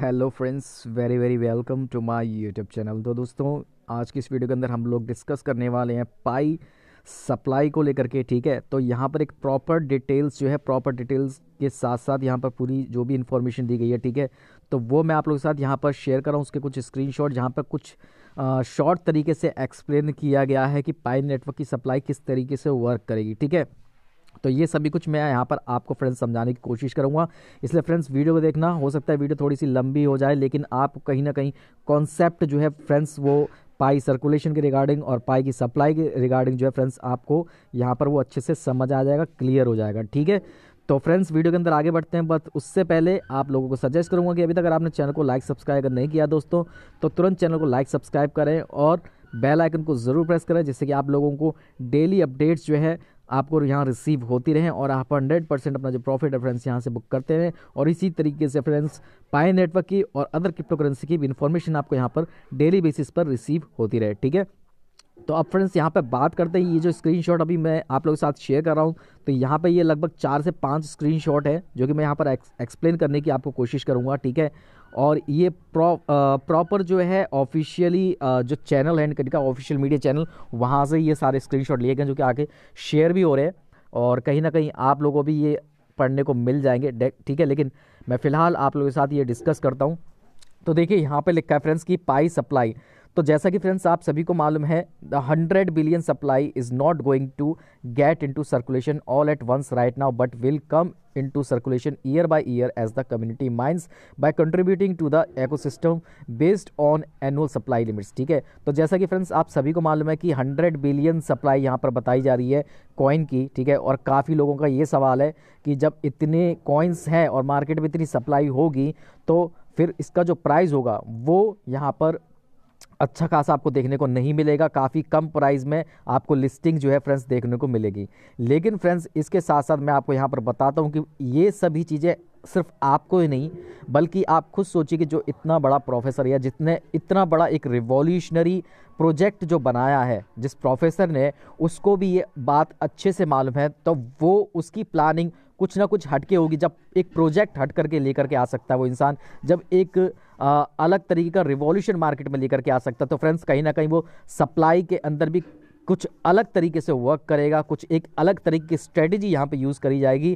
hello friends very very welcome to my YouTube channel तो दोस्तों आज की इस वीडियो के अंदर हम लोग डिस्कस करने वाले हैं पाई सप्लाई को लेकर के ठीक है तो यहाँ पर एक प्रॉपर डिटेल्स जो है प्रॉपर डिटेल्स के साथ साथ यहाँ पर पूरी जो भी इन्फॉर्मेशन दी गई है ठीक है तो वो मैं आप लोगों के साथ यहाँ पर शेयर कर रहा हूँ उसके कुछ स्क्रीन शॉट जहाँ पर कुछ शॉर्ट तरीके से एक्सप्लेन किया गया है कि पाई नेटवर्क की सप्लाई किस तरीके से वर्क करेगी ठीक है तो ये सभी कुछ मैं यहाँ पर आपको फ्रेंड्स समझाने की कोशिश करूँगा इसलिए फ्रेंड्स वीडियो को देखना हो सकता है वीडियो थोड़ी सी लंबी हो जाए लेकिन आप कहीं ना कहीं कॉन्सेप्ट जो है फ्रेंड्स वो पाई सर्कुलेशन के रिगार्डिंग और पाई की सप्लाई के रिगार्डिंग जो है फ्रेंड्स आपको यहाँ पर वो अच्छे से समझ आ जाएगा क्लियर हो जाएगा ठीक है तो फ्रेंड्स वीडियो के अंदर आगे बढ़ते हैं बट उससे पहले आप लोगों को सजेस्ट करूँगा कि अभी तक अगर आपने चैनल को लाइक सब्सक्राइब अगर नहीं किया दोस्तों तो तुरंत चैनल को लाइक सब्सक्राइब करें और बेल आइकन को ज़रूर प्रेस करें जिससे कि आप लोगों को डेली अपडेट्स जो है आपको यहाँ रिसीव होती रहें और आप हंड्रेड परसेंट अपना जो प्रॉफिट है फ्रेंड्स यहाँ से बुक करते रहें और इसी तरीके से फ्रेंड्स पाए नेटवर्क की और अदर क्रिप्टो करेंसी की भी इन्फॉर्मेशन आपको यहाँ पर डेली बेसिस पर रिसीव होती रहे ठीक है तो अब फ्रेंड्स यहाँ पे बात करते हैं ये जो स्क्रीनशॉट अभी मैं आप लोगों के साथ शेयर कर रहा हूँ तो यहाँ पे ये लगभग चार से पाँच स्क्रीनशॉट है जो कि मैं यहाँ पर एक्सप्लेन करने की आपको कोशिश करूँगा ठीक है और ये प्रॉपर जो है ऑफिशियली जो चैनल है इनका ऑफिशियल मीडिया चैनल वहाँ से ये सारे स्क्रीन लिए गए जो कि आगे शेयर भी हो रहे हैं और कहीं ना कहीं आप लोगों को भी ये पढ़ने को मिल जाएंगे ठीक है लेकिन मैं फ़िलहाल आप लोगों के साथ ये डिस्कस करता हूँ तो देखिए यहाँ पर लिखा है फ्रेंड्स की पाई सप्लाई तो जैसा कि फ्रेंड्स आप सभी को मालूम है the hundred billion supply is not going to get into circulation all at once right now but will come circulation year by year as the community mind mines contributing to the ecosystem based on annual supply limits ठीक है तो जैसा कि friends आप सभी को मालूम है कि हंड्रेड बिलियन सप्लाई यहाँ पर बताई जा रही है कॉइन की ठीक है और काफ़ी लोगों का ये सवाल है कि जब इतने कॉइन्स हैं और मार्केट में इतनी सप्लाई होगी तो फिर इसका जो प्राइस होगा वो यहाँ पर अच्छा खासा आपको देखने को नहीं मिलेगा काफ़ी कम प्राइस में आपको लिस्टिंग जो है फ्रेंड्स देखने को मिलेगी लेकिन फ्रेंड्स इसके साथ साथ मैं आपको यहाँ पर बताता हूँ कि ये सभी चीज़ें सिर्फ आपको ही नहीं बल्कि आप खुद सोचिए कि जो इतना बड़ा प्रोफेसर या जितने इतना बड़ा एक रिवॉल्यूशनरी प्रोजेक्ट जो बनाया है जिस प्रोफेसर ने उसको भी ये बात अच्छे से मालूम है तो वो उसकी प्लानिंग कुछ ना कुछ हटके होगी जब एक प्रोजेक्ट हट करके लेकर के आ सकता है वो इंसान जब एक आ, अलग तरीके का रिवॉल्यूशन मार्केट में लेकर के आ सकता है तो फ्रेंड्स कहीं ना कहीं वो सप्लाई के अंदर भी कुछ अलग तरीके से वर्क करेगा कुछ एक अलग तरीके की स्ट्रेटजी यहाँ पे यूज़ करी जाएगी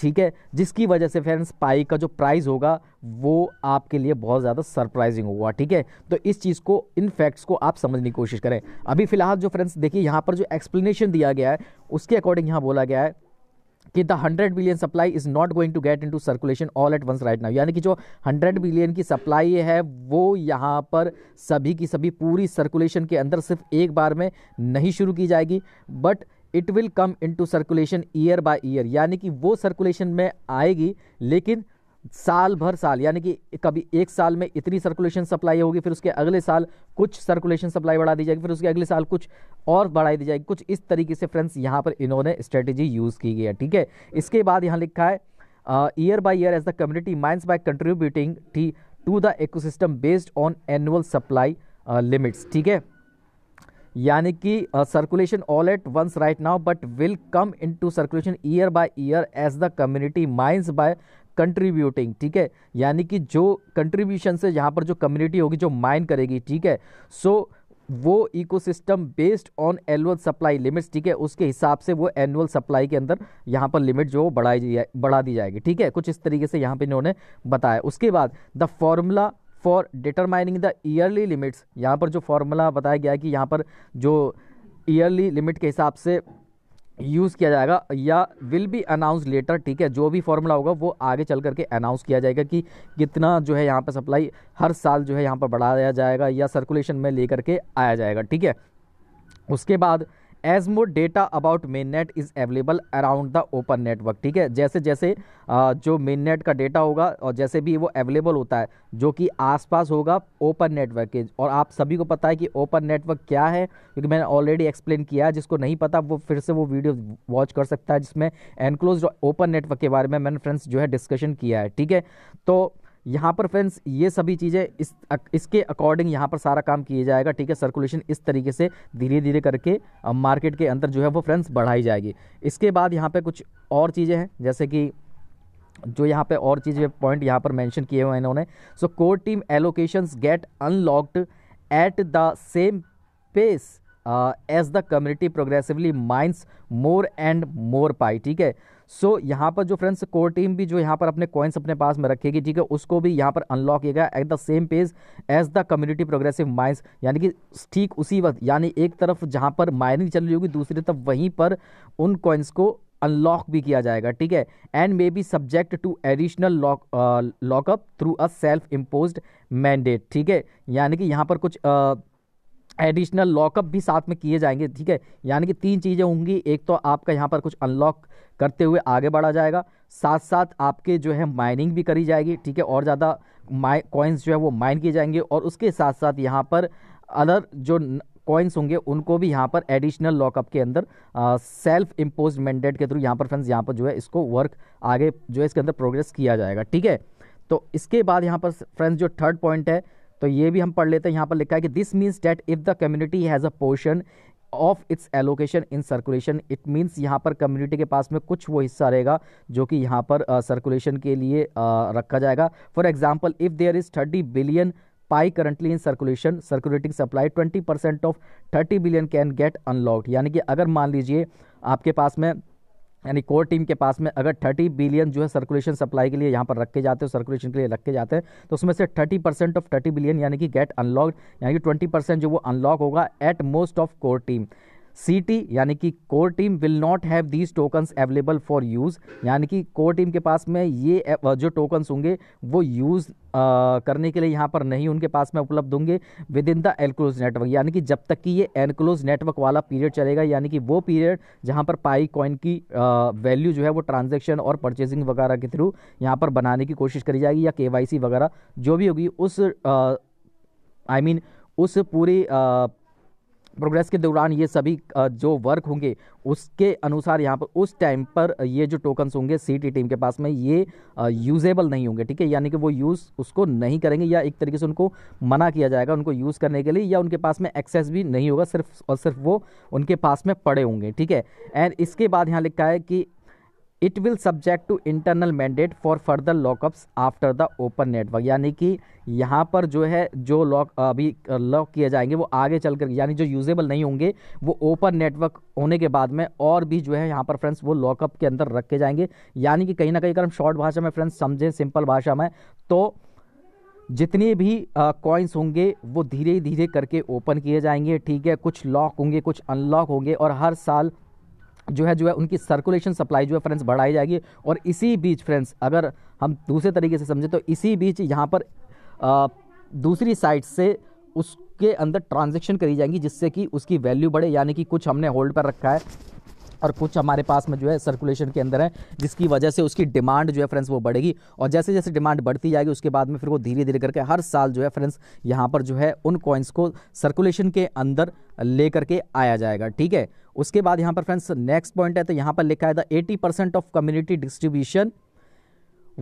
ठीक है जिसकी वजह से फ्रेंड्स पाई का जो प्राइस होगा वो आपके लिए बहुत ज़्यादा सरप्राइजिंग होगा ठीक है तो इस चीज़ को इन फैक्ट्स को आप समझने की कोशिश करें अभी फ़िलहाल जो फ्रेंड्स देखिए यहाँ पर जो एक्सप्लेनेशन दिया गया है उसके अकॉर्डिंग यहाँ बोला गया है कि the hundred billion supply is not going to get into circulation all at once right now यानी कि जो हंड्रेड बिलियन की सप्लाई है वो यहाँ पर सभी की सभी पूरी सर्कुलेशन के अंदर सिर्फ एक बार में नहीं शुरू की जाएगी but it will come into circulation year by year यानी कि वो सर्कुलेशन में आएगी लेकिन साल भर साल यानी कि कभी एक साल में इतनी सर्कुलेशन सप्लाई होगी फिर उसके अगले साल कुछ सर्कुलेशन सप्लाई बढ़ा दी जाएगी फिर उसके अगले साल कुछ और बढ़ाई दी जाएगी कुछ इस तरीके से फ्रेंड्स यहाँ पर इन्होंने स्ट्रेटेजी यूज़ की गई है ठीक है इसके बाद यहाँ लिखा है year by year as the community mines by contributing t to the ecosystem based on annual supply limits ठीक है यानी कि circulation all at once right now but will come into circulation year by year as the community mines by contributing ठीक है यानी कि जो contribution से यहाँ पर जो कम्युनिटी होगी जो माइन करेगी ठीक है सो वो ecosystem based on annual supply limits ठीक है उसके हिसाब से वो एनुअल सप्लाई के अंदर यहाँ पर लिमिट जो बढ़ाई बढ़ा दी जाएगी ठीक है कुछ इस तरीके से यहाँ पे इन्होंने बताया उसके बाद the formula for determining the yearly limits यहाँ पर जो फॉर्मूला बताया गया है कि यहाँ पर जो ईयरली लिमिट के हिसाब से यूज़ किया जाएगा या विल बी अनाउंस लेटर ठीक है जो भी फॉर्मूला होगा वो आगे चल करके अनाउंस किया जाएगा कि कितना जो है यहाँ पर सप्लाई हर साल जो है यहाँ पर बढ़ाया जाएगा या सर्कुलेशन में ले करके आया जाएगा ठीक है उसके बाद as more data about mainnet is available around the open network ठीक है जैसे जैसे जो मेन नेट का डेटा होगा और जैसे भी वो अवेलेबल होता है जो कि आसपास होगा ओपन नेटवर्क के और आप सभी को पता है कि ओपन नेटवर्क क्या है क्योंकि मैंने ऑलरेडी एक्सप्लेन किया है जिसको नहीं पता वो फिर से वो वीडियो वॉच कर सकता है जिसमें एनक्लोज ओपन नेटवर्क के बारे में मैंने फ्रेंड्स जो है डिस्कशन किया है ठीक है तो यहाँ पर फ्रेंड्स ये सभी चीज़ें इस इसके अकॉर्डिंग यहाँ पर सारा काम किया जाएगा ठीक है सर्कुलेशन इस तरीके से धीरे धीरे करके मार्केट के अंदर जो है वो फ्रेंड्स बढ़ाई जाएगी इसके बाद यहाँ पे कुछ और चीज़ें हैं जैसे कि जो यहाँ पे और चीज़ पॉइंट यहाँ पर मेंशन किए हुए हैं इन्होंने so core team allocations get unlocked at the same pace as the community progressively mines more and more Pi ठीक है सो so, यहाँ पर जो फ्रेंड्स कोर टीम भी जो यहाँ पर अपने कॉइन्स अपने पास में रखेगी ठीक है उसको भी यहाँ पर अनलॉक किया गया at the same page as the community progressive mines यानी कि ठीक उसी वक्त यानी एक तरफ जहाँ पर माइनिंग चल रही होगी दूसरी तरफ वहीं पर उन कॉइन्स को अनलॉक भी किया जाएगा ठीक है and may be subject to additional lock lockup through a self impose mandate ठीक है यानी कि यहाँ पर कुछ uh, एडिशनल लॉकअप भी साथ में किए जाएंगे ठीक है यानी कि तीन चीज़ें होंगी एक तो आपका यहाँ पर कुछ अनलॉक करते हुए आगे बढ़ा जाएगा साथ साथ आपके जो है माइनिंग भी करी जाएगी ठीक है और ज़्यादा माइ कॉइन्स जो है वो माइन किए जाएंगे और उसके साथ साथ यहाँ पर अदर जो कॉइन्स होंगे उनको भी यहाँ पर एडिशनल लॉकअप के अंदर सेल्फ इम्पोज मैंडेट के थ्रू यहाँ पर फ्रेंड्स यहाँ पर जो है इसको वर्क आगे जो है इसके अंदर प्रोग्रेस किया जाएगा ठीक है तो इसके बाद यहाँ पर फ्रेंड्स जो थर्ड पॉइंट है तो ये भी हम पढ़ लेते हैं यहाँ पर लिखा है कि this means that if the community has a portion of its allocation in circulation it means यहाँ पर कम्युनिटी के पास में कुछ वो हिस्सा रहेगा जो कि यहाँ पर सर्कुलेशन uh, के लिए uh, रखा जाएगा for example if there is thirty billion Pi currently in circulation circulating supply twenty percent of thirty billion can get unlocked यानी कि अगर मान लीजिए आपके पास में यानी कोर टीम के पास में अगर 30 बिलियन जो है सर्कुलेशन सप्लाई के लिए यहाँ पर रखे जाते हैं सर्कुलेशन के लिए रखे जाते हैं तो उसमें से 30 परसेंट ऑफ 30 बिलियन यानी कि गेट अनलॉक्ड यानी कि 20 परसेंट जो वो अनलॉक होगा at most of core team सीटी यानी कि core team will not have these tokens available for use यानी कि कोर टीम के पास में ये जो टोकन्स होंगे वो यूज़ करने के लिए यहाँ पर नहीं उनके पास में उपलब्ध होंगे within the enclose network यानी कि जब तक कि ये एनक्लोज नेटवर्क वाला पीरियड चलेगा यानी कि वो पीरियड जहाँ पर पाई कॉइन की वैल्यू जो है वो ट्रांजेक्शन और परचेजिंग वगैरह के थ्रू यहाँ पर बनाने की कोशिश करी जाएगी या के वगैरह जो भी होगी उस आई मीन I mean, उस पूरी प्रोग्रेस के दौरान ये सभी जो वर्क होंगे उसके अनुसार यहाँ पर उस टाइम पर ये जो टोकन्स होंगे सी टी टीम के पास में ये यूजेबल नहीं होंगे ठीक है यानी कि वो यूज़ उसको नहीं करेंगे या एक तरीके से उनको मना किया जाएगा उनको यूज़ करने के लिए या उनके पास में एक्सेस भी नहीं होगा सिर्फ और सिर्फ वो उनके पास में पड़े होंगे ठीक है एंड इसके बाद यहाँ लिखा है कि it will subject to internal mandate for further lockups after the open network यानी कि यहाँ पर जो है जो लॉक अभी लॉक किए जाएंगे वो आगे चल कर यानी जो यूजेबल नहीं होंगे वो ओपन नेटवर्क होने के बाद में और भी जो है यहाँ पर फ्रेंड्स वो लॉकअप के अंदर रखे जाएंगे यानी कि कहीं ना कहीं अगर हम शॉर्ट भाषा में फ्रेंड्स समझें सिंपल भाषा में तो जितने भी कॉइन्स होंगे वो धीरे धीरे करके ओपन किए जाएंगे ठीक है कुछ लॉक होंगे कुछ अनलॉक होंगे और हर साल जो है जो है उनकी सर्कुलेशन सप्लाई जो है फ्रेंड्स बढ़ाई जाएगी और इसी बीच फ्रेंड्स अगर हम दूसरे तरीके से समझें तो इसी बीच यहाँ पर आ, दूसरी साइड से उसके अंदर ट्रांजेक्शन करी जाएंगी जिससे कि उसकी वैल्यू बढ़े यानी कि कुछ हमने होल्ड पर रखा है और कुछ हमारे पास में जो है सर्कुलेशन के अंदर है जिसकी वजह से उसकी डिमांड जो है फ्रेंड्स वो बढ़ेगी और जैसे जैसे डिमांड बढ़ती जाएगी उसके बाद में फिर वो धीरे धीरे करके हर साल जो है फ्रेंड्स यहाँ पर जो है उन कॉइन्स को सर्कुलेशन के अंदर ले करके आया जाएगा ठीक है उसके बाद यहाँ पर फ्रेंड्स नेक्स्ट पॉइंट है तो यहाँ पर लिखा है the eighty percent of community distribution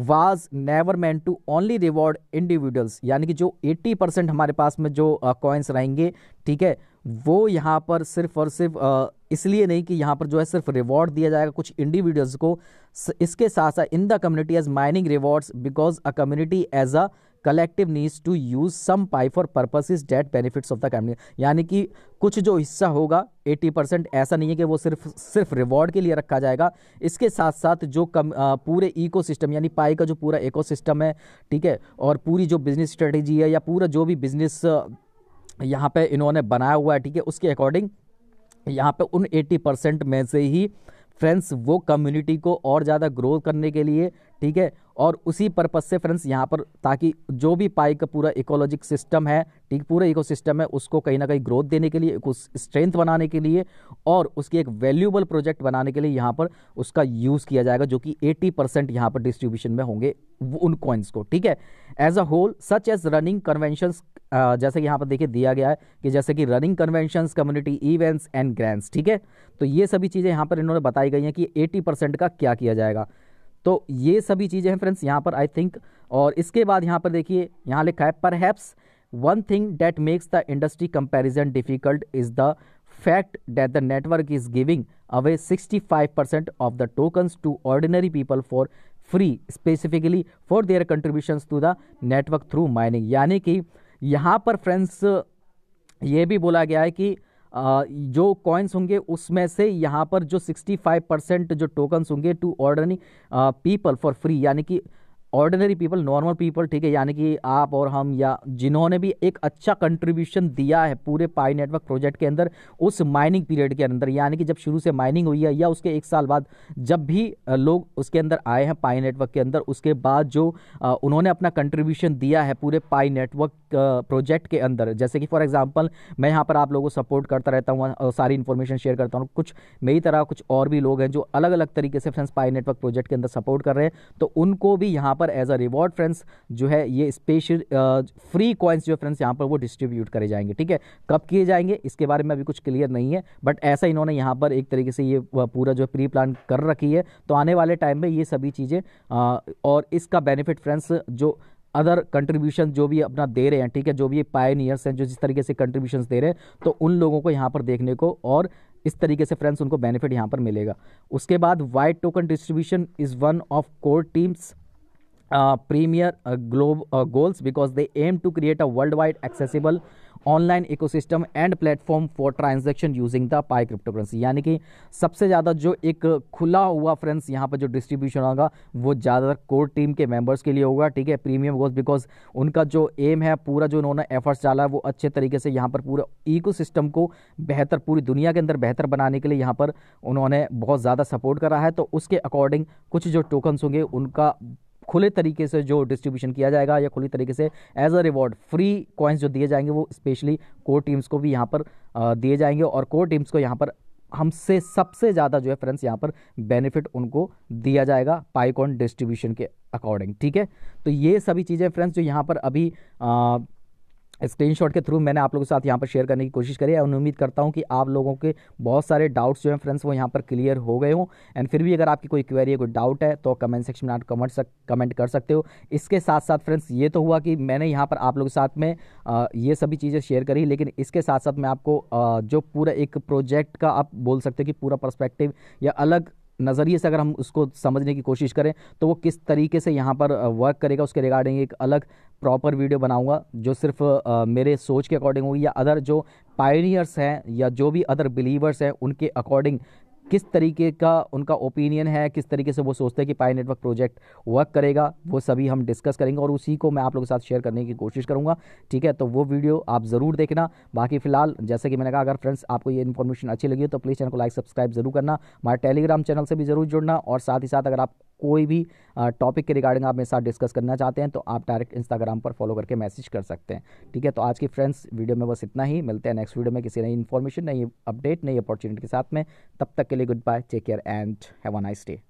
was never meant to only reward individuals यानी कि जो 80 परसेंट हमारे पास में जो कॉइन्स रहेंगे ठीक है वो यहाँ पर सिर्फ और सिर्फ इसलिए नहीं कि यहाँ पर जो है सिर्फ रिवॉर्ड दिया जाएगा कुछ इंडिविजुअल्स को इसके साथ साथ in the community as mining rewards because a community as a collective needs to use some Pi for purposes that benefits of the community यानी कि कुछ जो हिस्सा होगा 80 परसेंट ऐसा नहीं है कि वो सिर्फ सिर्फ रिवॉर्ड के लिए रखा जाएगा इसके साथ साथ जो कम आ, पूरे इकोसिस्टम यानी पाई का जो पूरा इकोसिस्टम है ठीक है और पूरी जो बिजनेस स्ट्रेटेजी है या पूरा जो भी बिजनेस यहाँ पे इन्होंने बनाया हुआ है ठीक है उसके अकॉर्डिंग यहाँ पे उन 80 परसेंट में से ही फ्रेंड्स वो कम्युनिटी को और ज़्यादा ग्रो करने के लिए ठीक है और उसी पर्पज़ से फ्रेंड्स यहाँ पर ताकि जो भी पाई का पूरा इकोलॉजिक सिस्टम है ठीक पूरा सिस्टम है उसको कहीं ना कहीं ग्रोथ देने के लिए उस स्ट्रेंथ बनाने के लिए और उसकी एक वैल्यूबल प्रोजेक्ट बनाने के लिए यहाँ पर उसका यूज़ किया जाएगा जो कि 80 परसेंट यहाँ पर डिस्ट्रीब्यूशन में होंगे उन कॉइन्स को ठीक है as a whole such as running conventions जैसे कि यहाँ पर देखिए दिया गया है कि जैसे कि running conventions community events and grants ठीक है तो ये सभी चीज़ें यहाँ पर इन्होंने बताई गई हैं कि एटी परसेंट का क्या किया जाएगा तो ये सभी चीज़ें हैं फ्रेंड्स यहाँ पर आई थिंक और इसके बाद यहाँ पर देखिए यहाँ लिखा है पर perhaps one thing that makes the industry comparison difficult is the fact that the network is giving away sixty five percent of the tokens to ordinary people for free specifically for their contribution to the network through mining यानी कि यहाँ पर friends ये भी बोला गया है कि जो कॉइन्स होंगे उसमें से यहाँ पर जो 65 परसेंट जो टोकन्स होंगे to ordinary people for free यानी कि ऑर्डिनरी पीपल नॉर्मल पीपल ठीक है यानी कि आप और हम या जिन्होंने भी एक अच्छा कंट्रीब्यूशन दिया है पूरे पाई नेटवर्क प्रोजेक्ट के अंदर उस माइनिंग पीरियड के अंदर यानी कि जब शुरू से माइनिंग हुई है या उसके एक साल बाद जब भी लोग उसके अंदर आए हैं पाई नेटवर्क के अंदर उसके बाद जो उन्होंने अपना कंट्रीब्यूशन दिया है पूरे पाई नेटवर्क प्रोजेक्ट के अंदर जैसे कि फॉर एग्जाम्पल मैं यहाँ पर आप लोगों को सपोर्ट करता रहता हूँ सारी इन्फॉर्मेशन शेयर करता हूँ कुछ मेरी तरह कुछ और भी लोग हैं जो अलग अलग तरीके से फ्रेंड्स पाई नेटवर्क प्रोजेक्ट के अंदर सपोर्ट कर रहे हैं तो उनको भी यहाँ पर एज अ रिवॉर्ड फ्रेंड्स जो है ये स्पेशल फ्री कॉइन्स जो फ्रेंड्स यहाँ पर वो डिस्ट्रीब्यूट करे जाएंगे ठीक है कब किए जाएंगे इसके बारे में अभी कुछ क्लियर नहीं है बट ऐसा इन्होंने यहाँ पर एक तरीके से ये पूरा जो प्री प्लान कर रखी है तो आने वाले टाइम में ये सभी चीज़ें और इसका बेनिफिट फ्रेंड्स जो अदर कंट्रीब्यूशन जो भी अपना दे रहे हैं ठीक है जो भी पायनियर्स हैं जो जिस तरीके से कंट्रीब्यूशन दे रहे हैं तो उन लोगों को यहाँ पर देखने को और इस तरीके से फ्रेंड्स उनको बेनिफिट यहाँ पर मिलेगा उसके बाद wide token distribution is one of core team's premier uh, premier uh, globe uh, goals because they aim to create a worldwide accessible online ecosystem and platform for transaction using the Pi cryptocurrency यानी कि सबसे ज़्यादा जो एक खुला हुआ friends यहाँ पर जो डिस्ट्रीब्यूशन होगा वो ज़्यादातर कोर टीम के मेंबर्स के लिए होगा ठीक है प्रीमियम गोज बिकॉज उनका जो एम है पूरा जो उन्होंने एफर्ट्स डाला है वो अच्छे तरीके से यहाँ पर पूरे इको को बेहतर पूरी दुनिया के अंदर बेहतर बनाने के लिए यहाँ पर उन्होंने बहुत ज़्यादा सपोर्ट करा है तो उसके अकॉर्डिंग कुछ जो टोकन्स होंगे उनका खुले तरीके से जो डिस्ट्रीब्यूशन किया जाएगा या खुले तरीके से as a reward free coins जो दिए जाएंगे वो स्पेशली कोर टीम्स को भी यहाँ पर दिए जाएंगे और कोर टीम्स को यहाँ पर हमसे सबसे ज़्यादा जो है फ्रेंड्स यहाँ पर बेनिफिट उनको दिया जाएगा पाइकॉन डिस्ट्रीब्यूशन के अकॉर्डिंग ठीक है तो ये सभी चीज़ें फ्रेंड्स जो यहाँ पर अभी आ, स्क्रीनशॉट के थ्रू मैंने आप लोगों के साथ यहाँ पर शेयर करने की कोशिश करी है और उम्मीद करता हूँ कि आप लोगों के बहुत सारे डाउट्स जो हैं फ्रेंड्स वो यहाँ पर क्लियर हो गए हों एंड फिर भी अगर आपकी कोई क्वेरी है कोई डाउट है तो कमेंट सेक्शन में आप कमेंट सक कमेंट कर सकते हो इसके साथ साथ फ्रेंड्स ये तो हुआ कि मैंने यहाँ पर आप लोगों के साथ में आ, ये सभी चीज़ें शेयर करी लेकिन इसके साथ साथ मैं आपको आ, जो पूरा एक प्रोजेक्ट का आप बोल सकते हो कि पूरा परस्पेक्टिव या अलग नज़रिए से अगर हम उसको समझने की कोशिश करें तो वो किस तरीके से यहाँ पर वर्क करेगा उसके रिगार्डिंग एक अलग प्रॉपर वीडियो बनाऊंगा जो सिर्फ मेरे सोच के अकॉर्डिंग होगी या अदर जो पायनियर्स हैं या जो भी अदर बिलीवर्स हैं उनके अकॉर्डिंग किस तरीके का उनका ओपिनियन है किस तरीके से वो सोचते हैं कि पाई नेटवर्क प्रोजेक्ट वर्क करेगा वो सभी हम डिस्कस करेंगे और उसी को मैं आप लोगों के साथ शेयर करने की कोशिश करूँगा ठीक है तो वो वीडियो आप ज़रूर देखना बाकी फिलहाल जैसे कि मैंने कहा अगर फ्रेंड्स आपको ये इन्फॉर्मेशन अच्छी लगी तो प्लीज़ चैनल को लाइक सब्सक्राइब जरूर करना हमारे टेलीग्राम चैनल से भी जरूर जुड़ना और साथ ही साथ अगर आप कोई भी टॉपिक के रिगार्डिंग आप मेरे साथ डिस्कस करना चाहते हैं तो आप डायरेक्ट इंस्टाग्राम पर फॉलो करके मैसेज कर सकते हैं ठीक है तो आज की फ्रेंड्स वीडियो में बस इतना ही मिलते हैं नेक्स्ट वीडियो में किसी नई इन्फॉर्मेशन नई अपडेट नई अपॉर्चुनिटी के साथ में तब तक के लिए goodbye take care and have a nice day